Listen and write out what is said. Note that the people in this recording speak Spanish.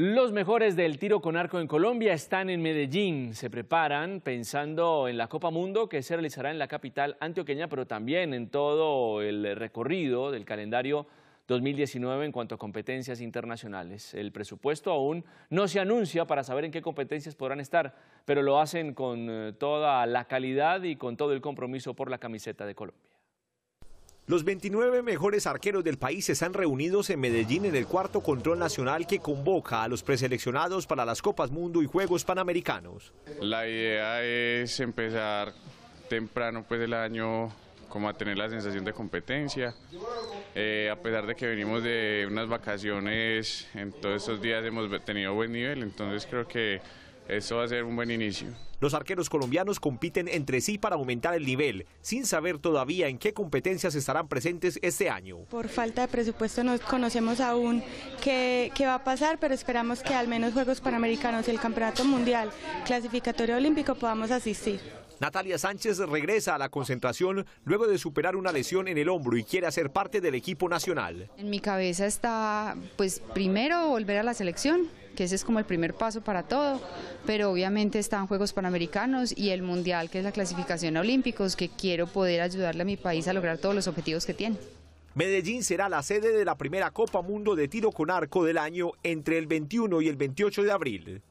Los mejores del tiro con arco en Colombia están en Medellín. Se preparan pensando en la Copa Mundo que se realizará en la capital antioqueña, pero también en todo el recorrido del calendario 2019 en cuanto a competencias internacionales. El presupuesto aún no se anuncia para saber en qué competencias podrán estar, pero lo hacen con eh, toda la calidad y con todo el compromiso por la camiseta de Colombia. Los 29 mejores arqueros del país se están reunidos en Medellín en el cuarto control nacional que convoca a los preseleccionados para las Copas Mundo y Juegos Panamericanos. La idea es empezar temprano pues el año como a tener la sensación de competencia. Eh, a pesar de que venimos de unas vacaciones, en todos estos días hemos tenido buen nivel, entonces creo que eso va a ser un buen inicio. Los arqueros colombianos compiten entre sí para aumentar el nivel, sin saber todavía en qué competencias estarán presentes este año. Por falta de presupuesto no conocemos aún qué, qué va a pasar, pero esperamos que al menos Juegos Panamericanos y el Campeonato Mundial Clasificatorio Olímpico podamos asistir. Natalia Sánchez regresa a la concentración luego de superar una lesión en el hombro y quiere hacer parte del equipo nacional. En mi cabeza está, pues primero volver a la selección, que ese es como el primer paso para todo, pero obviamente están Juegos Panamericanos y el Mundial, que es la clasificación a Olímpicos, que quiero poder ayudarle a mi país a lograr todos los objetivos que tiene. Medellín será la sede de la primera Copa Mundo de Tiro con Arco del año entre el 21 y el 28 de abril.